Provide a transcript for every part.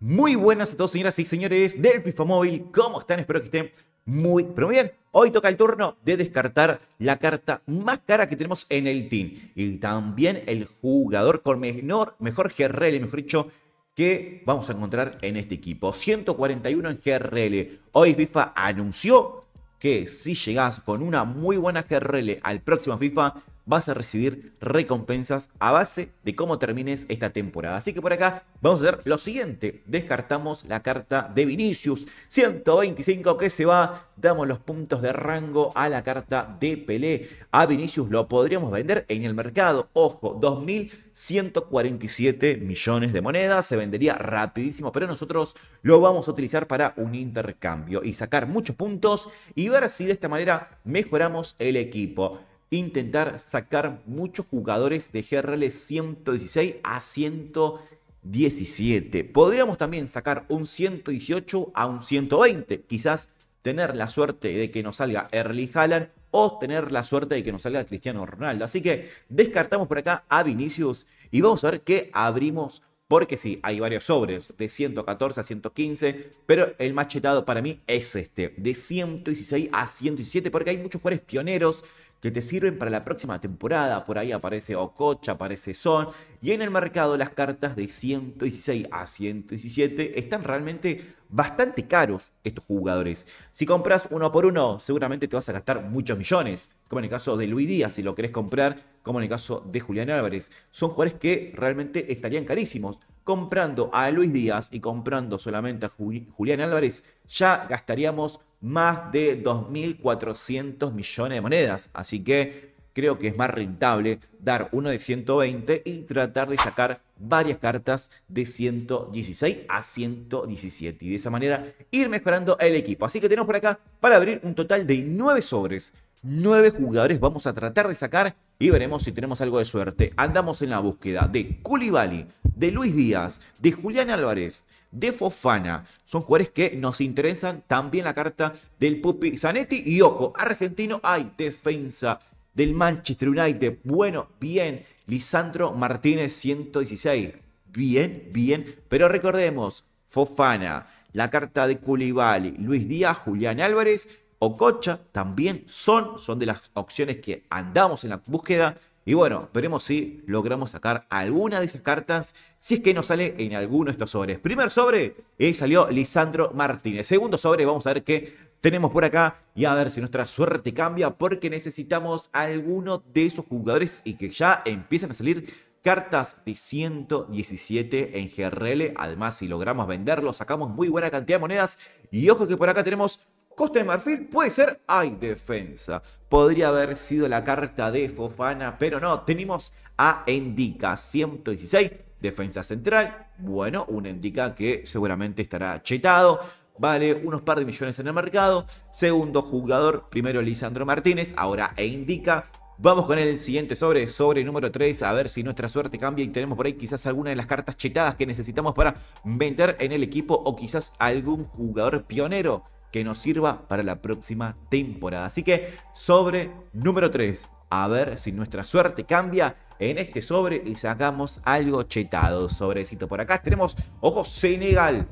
Muy buenas a todos, señoras y señores del FIFA Móvil. ¿Cómo están? Espero que estén muy, pero muy bien. Hoy toca el turno de descartar la carta más cara que tenemos en el team. Y también el jugador con menor, mejor GRL, mejor dicho, que vamos a encontrar en este equipo. 141 en GRL. Hoy FIFA anunció que si llegas con una muy buena GRL al próximo FIFA, vas a recibir recompensas a base de cómo termines esta temporada. Así que por acá vamos a hacer lo siguiente. Descartamos la carta de Vinicius. 125 que se va. Damos los puntos de rango a la carta de Pelé. A Vinicius lo podríamos vender en el mercado. Ojo, 2.147 millones de monedas. Se vendería rapidísimo, pero nosotros lo vamos a utilizar para un intercambio y sacar muchos puntos y ver si de esta manera mejoramos el equipo intentar sacar muchos jugadores de GRL 116 a 117. Podríamos también sacar un 118 a un 120. Quizás tener la suerte de que nos salga Erling Haaland o tener la suerte de que nos salga Cristiano Ronaldo. Así que descartamos por acá a Vinicius y vamos a ver qué abrimos. Porque sí, hay varios sobres de 114 a 115, pero el machetado para mí es este, de 116 a 117, porque hay muchos jugadores pioneros que te sirven para la próxima temporada. Por ahí aparece Ococha, aparece Son. Y en el mercado las cartas de 116 a 117 están realmente bastante caros estos jugadores. Si compras uno por uno, seguramente te vas a gastar muchos millones. Como en el caso de Luis Díaz, si lo querés comprar, como en el caso de Julián Álvarez. Son jugadores que realmente estarían carísimos. Comprando a Luis Díaz y comprando solamente a Julián Álvarez, ya gastaríamos más de 2.400 millones de monedas. Así que creo que es más rentable dar uno de 120 y tratar de sacar varias cartas de 116 a 117. Y de esa manera ir mejorando el equipo. Así que tenemos por acá para abrir un total de 9 sobres. 9 jugadores vamos a tratar de sacar y veremos si tenemos algo de suerte. Andamos en la búsqueda de Culibali, de Luis Díaz, de Julián Álvarez, de Fofana. Son jugadores que nos interesan. También la carta del Pupi Zanetti. Y ojo, argentino, hay defensa del Manchester United. Bueno, bien. Lisandro Martínez, 116. Bien, bien. Pero recordemos, Fofana, la carta de Culibali, Luis Díaz, Julián Álvarez cocha también son, son de las opciones que andamos en la búsqueda. Y bueno, veremos si logramos sacar alguna de esas cartas, si es que nos sale en alguno de estos sobres. Primer sobre, eh, salió Lisandro Martínez. Segundo sobre, vamos a ver qué tenemos por acá y a ver si nuestra suerte cambia porque necesitamos alguno de esos jugadores y que ya empiezan a salir cartas de 117 en GRL. Además, si logramos venderlo, sacamos muy buena cantidad de monedas. Y ojo que por acá tenemos Costa de Marfil puede ser hay defensa. Podría haber sido la carta de Fofana, pero no. Tenemos a Endica, 116, defensa central. Bueno, un Endica que seguramente estará chetado vale unos par de millones en el mercado. Segundo jugador, primero Lisandro Martínez, ahora Endica. Vamos con el siguiente sobre, sobre número 3, a ver si nuestra suerte cambia y tenemos por ahí quizás alguna de las cartas chetadas que necesitamos para vender en el equipo o quizás algún jugador pionero que nos sirva para la próxima temporada. Así que sobre número 3, a ver si nuestra suerte cambia en este sobre y sacamos algo chetado. Sobrecito por acá tenemos, ojo, Senegal.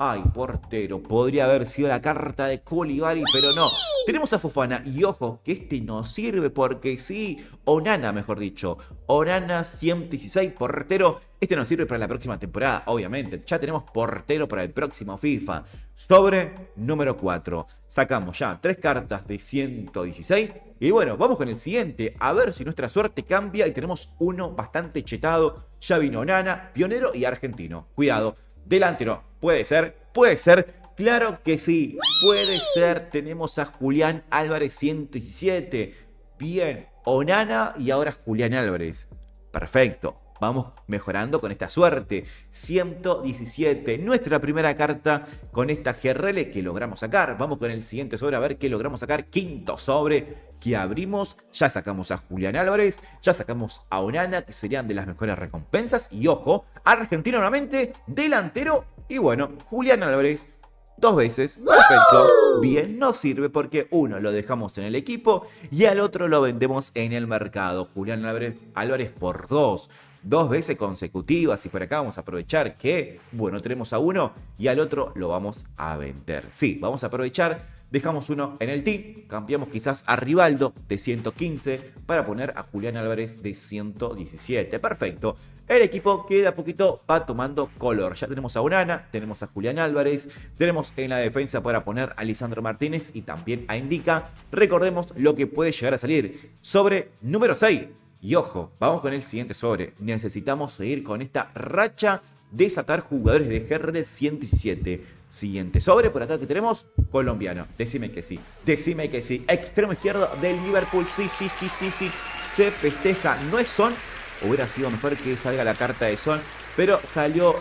Ay, portero, podría haber sido la carta de Koulibaly, pero no. Tenemos a Fofana y ojo que este no sirve porque sí, Onana, mejor dicho. Onana 116, portero. Este no sirve para la próxima temporada, obviamente. Ya tenemos portero para el próximo FIFA. Sobre número 4. Sacamos ya tres cartas de 116. Y bueno, vamos con el siguiente. A ver si nuestra suerte cambia y tenemos uno bastante chetado. Ya vino Onana, pionero y argentino. Cuidado. Delantero, Puede ser, puede ser. Claro que sí, puede ser. Tenemos a Julián Álvarez 117 Bien, Onana y ahora Julián Álvarez. Perfecto. Vamos mejorando con esta suerte. 117. Nuestra primera carta con esta GRL que logramos sacar. Vamos con el siguiente sobre a ver qué logramos sacar. Quinto sobre que abrimos. Ya sacamos a Julián Álvarez. Ya sacamos a Onana que serían de las mejores recompensas. Y ojo, Argentina nuevamente. Delantero y bueno, Julián Álvarez dos veces. Perfecto. Bien, no sirve porque uno lo dejamos en el equipo y al otro lo vendemos en el mercado. Julián Álvarez, Álvarez por dos. Dos veces consecutivas y por acá vamos a aprovechar que, bueno, tenemos a uno y al otro lo vamos a vender. Sí, vamos a aprovechar Dejamos uno en el team, cambiamos quizás a Rivaldo de 115 para poner a Julián Álvarez de 117. Perfecto. El equipo que a poquito va tomando color. Ya tenemos a Unana, tenemos a Julián Álvarez, tenemos en la defensa para poner a Lisandro Martínez y también a Indica. Recordemos lo que puede llegar a salir. Sobre número 6. Y ojo, vamos con el siguiente sobre. Necesitamos seguir con esta racha desatar jugadores de GRL 117. Siguiente sobre por acá que tenemos colombiano. Decime que sí, decime que sí. Extremo izquierdo del Liverpool. Sí, sí, sí, sí, sí. Se festeja. No es Son. Hubiera sido mejor que salga la carta de Son. Pero salió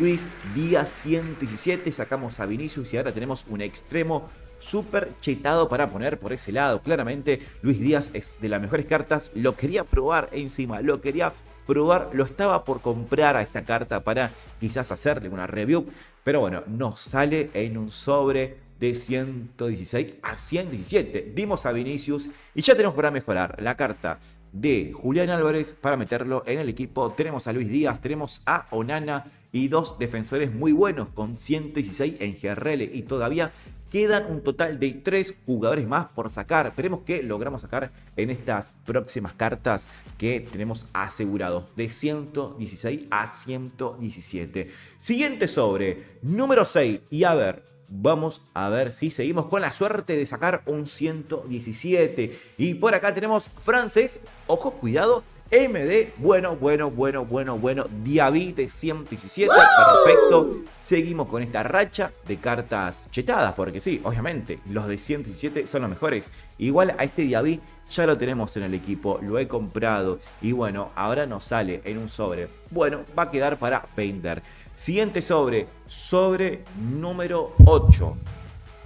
Luis Díaz 117. Sacamos a Vinicius y ahora tenemos un extremo súper chetado para poner por ese lado. Claramente Luis Díaz es de las mejores cartas. Lo quería probar encima. Lo quería probar, lo estaba por comprar a esta carta para quizás hacerle una review, pero bueno, nos sale en un sobre de 116 a 117. Dimos a Vinicius y ya tenemos para mejorar la carta de Julián Álvarez para meterlo en el equipo. Tenemos a Luis Díaz, tenemos a Onana y dos defensores muy buenos con 116 en GRL y todavía Quedan un total de tres jugadores más por sacar. Esperemos que logramos sacar en estas próximas cartas que tenemos asegurado. De 116 a 117. Siguiente sobre, número 6. Y a ver, Vamos a ver si seguimos con la suerte de sacar un 117. Y por acá tenemos francés. Ojo, cuidado MD, bueno, bueno, bueno, bueno, bueno, de 117, perfecto. Seguimos con esta racha de cartas chetadas, porque sí, obviamente, los de 117 son los mejores. Igual a este Diabí ya lo tenemos en el equipo, lo he comprado y bueno, ahora nos sale en un sobre. Bueno, va a quedar para Painter. Siguiente sobre, sobre número 8.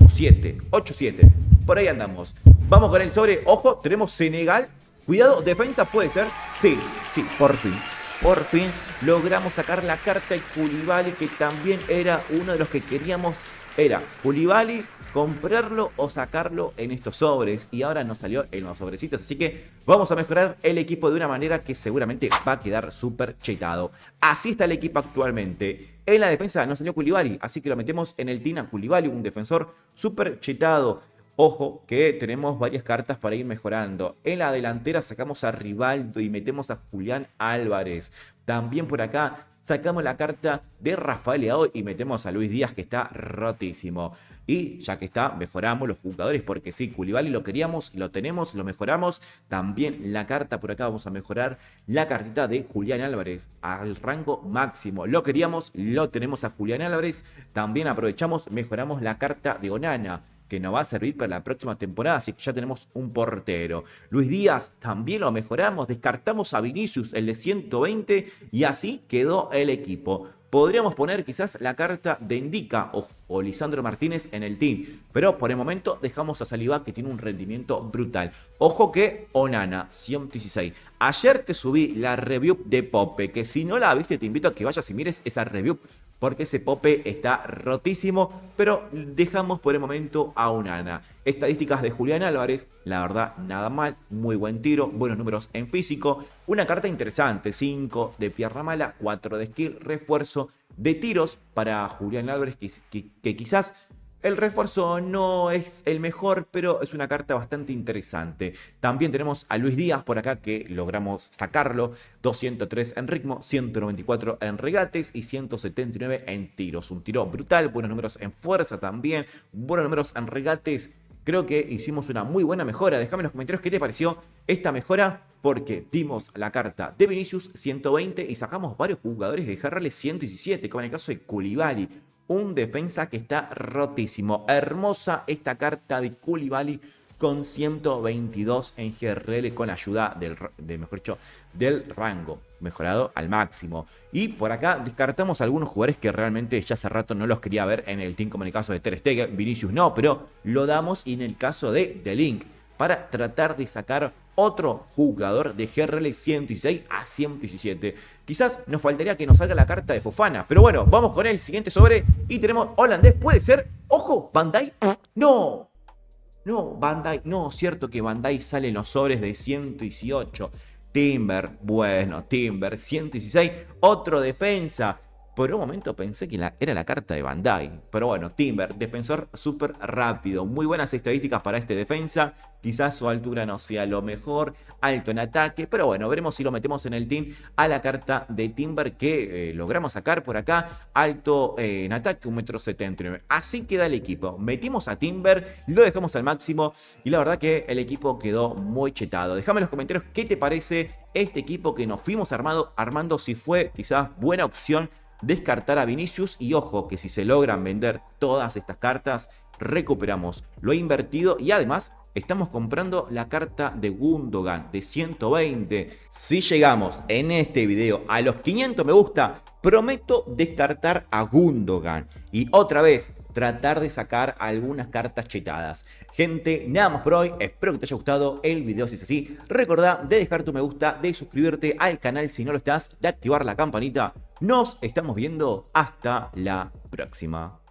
7, 8-7. Por ahí andamos. Vamos con el sobre. Ojo, tenemos Senegal Cuidado, defensa puede ser. Sí, sí, por fin. Por fin logramos sacar la carta y Culibali, que también era uno de los que queríamos. Era Culibali, comprarlo o sacarlo en estos sobres. Y ahora nos salió en los sobrecitos. Así que vamos a mejorar el equipo de una manera que seguramente va a quedar súper chetado. Así está el equipo actualmente. En la defensa nos salió Culibali, así que lo metemos en el Tina Culibali, un defensor súper chetado. Ojo que tenemos varias cartas para ir mejorando. En la delantera sacamos a Rivaldo y metemos a Julián Álvarez. También por acá sacamos la carta de Rafael Leao y metemos a Luis Díaz que está rotísimo. Y ya que está, mejoramos los jugadores porque sí, Culibali lo queríamos, lo tenemos, lo mejoramos. También la carta por acá vamos a mejorar la cartita de Julián Álvarez al rango máximo. Lo queríamos, lo tenemos a Julián Álvarez. También aprovechamos, mejoramos la carta de Onana que nos va a servir para la próxima temporada, así que ya tenemos un portero. Luis Díaz también lo mejoramos, descartamos a Vinicius, el de 120, y así quedó el equipo. Podríamos poner quizás la carta de Indica o, o, Lisandro Martínez en el team, pero por el momento dejamos a Saliba que tiene un rendimiento brutal. Ojo que Onana, 116. Ayer te subí la review de Pope, que si no la viste te invito a que vayas y mires esa review porque ese Pope está rotísimo, pero dejamos por el momento a Ana. Estadísticas de Julián Álvarez, la verdad, nada mal, muy buen tiro, buenos números en físico, una carta interesante, 5 de pierna mala, 4 de skill, refuerzo de tiros para Julián Álvarez, que quizás el refuerzo no es el mejor, pero es una carta bastante interesante. También tenemos a Luis Díaz por acá que logramos sacarlo. 203 en ritmo, 194 en regates y 179 en tiros. Un tiro brutal, buenos números en fuerza también, buenos números en regates. Creo que hicimos una muy buena mejora. Déjame en los comentarios qué te pareció esta mejora porque dimos la carta de Vinicius 120 y sacamos varios jugadores de dejarle 117, como en el caso de Koulibaly un defensa que está rotísimo. Hermosa esta carta de Koulibaly con 122 en GRL con ayuda del, mejor dicho, del rango mejorado al máximo. Y por acá descartamos algunos jugadores que realmente ya hace rato no los quería ver en el team, como en el caso de Ter Stegen, Vinicius no, pero lo damos y en el caso de The Link, para tratar de sacar otro jugador de GRL 106 a 117. Quizás nos faltaría que nos salga la carta de Fofana, pero bueno, vamos con el siguiente sobre y tenemos holandés, puede ser, ojo, Bandai, no. No, Bandai, no, cierto que Bandai sale en los sobres de 118. Timber, bueno, Timber, 116, otro defensa. Por un momento pensé que era la carta de Bandai. Pero bueno, Timber, defensor súper rápido. Muy buenas estadísticas para este defensa. Quizás su altura no sea lo mejor. Alto en ataque. Pero bueno, veremos si lo metemos en el team a la carta de Timber que eh, logramos sacar por acá. Alto eh, en ataque, 1,79m. Así queda el equipo. Metimos a Timber, lo dejamos al máximo. Y la verdad que el equipo quedó muy chetado. Déjame en los comentarios qué te parece este equipo que nos fuimos armado, armando. Si fue quizás buena opción descartar a Vinicius y ojo que si se logran vender todas estas cartas, recuperamos lo invertido y además estamos comprando la carta de Gundogan de 120. Si llegamos en este video a los 500 me gusta, prometo descartar a Gundogan. Y otra vez, tratar de sacar algunas cartas chetadas. Gente, nada más por hoy. Espero que te haya gustado el video. Si es así, recordá de dejar tu me gusta, de suscribirte al canal si no lo estás, de activar la campanita nos estamos viendo hasta la próxima.